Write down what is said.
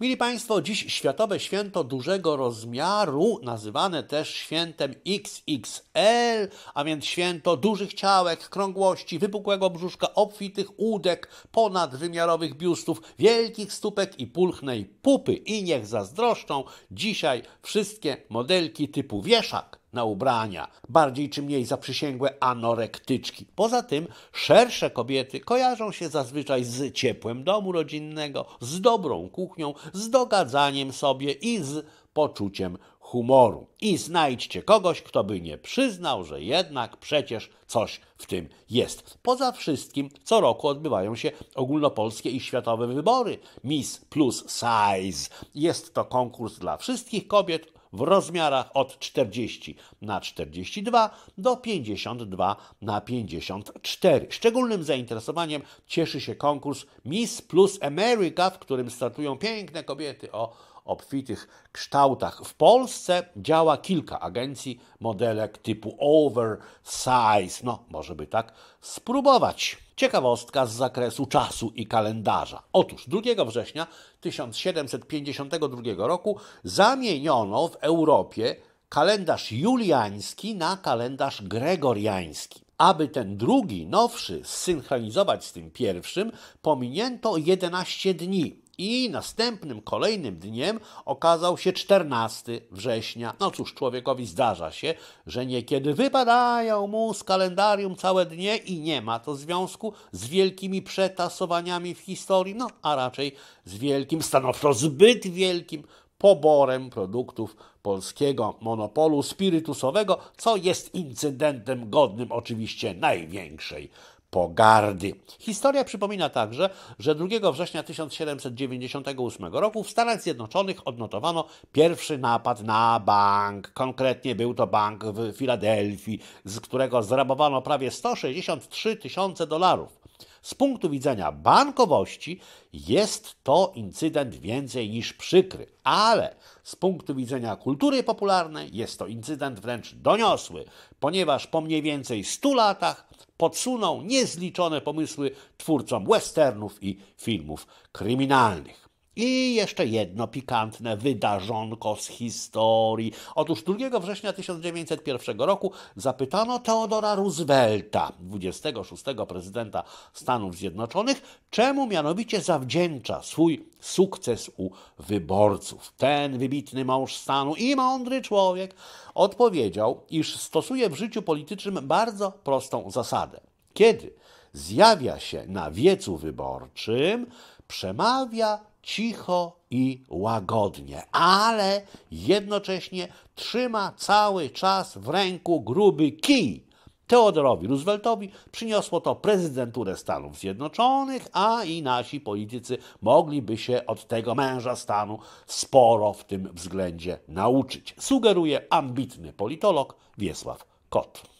Mili Państwo, dziś Światowe Święto Dużego Rozmiaru, nazywane też Świętem XXL, a więc Święto Dużych Ciałek, Krągłości, Wypukłego Brzuszka, Obfitych Udek, Ponadwymiarowych Biustów, Wielkich Stópek i Pulchnej Pupy. I niech zazdroszczą dzisiaj wszystkie modelki typu wieszak na ubrania, bardziej czy mniej zaprzysięgłe anorektyczki. Poza tym szersze kobiety kojarzą się zazwyczaj z ciepłem domu rodzinnego, z dobrą kuchnią, z dogadzaniem sobie i z poczuciem humoru. I znajdźcie kogoś, kto by nie przyznał, że jednak przecież coś w tym jest. Poza wszystkim, co roku odbywają się ogólnopolskie i światowe wybory. Miss plus Size. Jest to konkurs dla wszystkich kobiet w rozmiarach od 40 na 42 do 52 na 54. Szczególnym zainteresowaniem cieszy się konkurs Miss Plus America, w którym startują piękne kobiety o obfitych kształtach. W Polsce działa kilka agencji modelek typu oversize. No, może by tak spróbować. Ciekawostka z zakresu czasu i kalendarza. Otóż 2 września 1752 roku zamieniono w Europie kalendarz juliański na kalendarz gregoriański. Aby ten drugi, nowszy, zsynchronizować z tym pierwszym, pominięto 11 dni, i następnym, kolejnym dniem okazał się 14 września. No cóż, człowiekowi zdarza się, że niekiedy wypadają mu z kalendarium całe dnie i nie ma to związku z wielkimi przetasowaniami w historii, no a raczej z wielkim, stanowczo zbyt wielkim poborem produktów polskiego monopolu spirytusowego, co jest incydentem godnym oczywiście największej pogardy. Historia przypomina także, że 2 września 1798 roku w Stanach Zjednoczonych odnotowano pierwszy napad na bank. Konkretnie był to bank w Filadelfii, z którego zrabowano prawie 163 tysiące dolarów. Z punktu widzenia bankowości jest to incydent więcej niż przykry, ale z punktu widzenia kultury popularnej jest to incydent wręcz doniosły, ponieważ po mniej więcej 100 latach podsunął niezliczone pomysły twórcom westernów i filmów kryminalnych. I jeszcze jedno pikantne wydarzonko z historii. Otóż 2 września 1901 roku zapytano Teodora Roosevelta, 26 prezydenta Stanów Zjednoczonych, czemu mianowicie zawdzięcza swój sukces u wyborców. Ten wybitny mąż stanu i mądry człowiek odpowiedział, iż stosuje w życiu politycznym bardzo prostą zasadę. Kiedy zjawia się na wiecu wyborczym, przemawia cicho i łagodnie, ale jednocześnie trzyma cały czas w ręku gruby kij. Teodorowi Rooseveltowi przyniosło to prezydenturę Stanów Zjednoczonych, a i nasi politycy mogliby się od tego męża stanu sporo w tym względzie nauczyć, sugeruje ambitny politolog Wiesław Kot.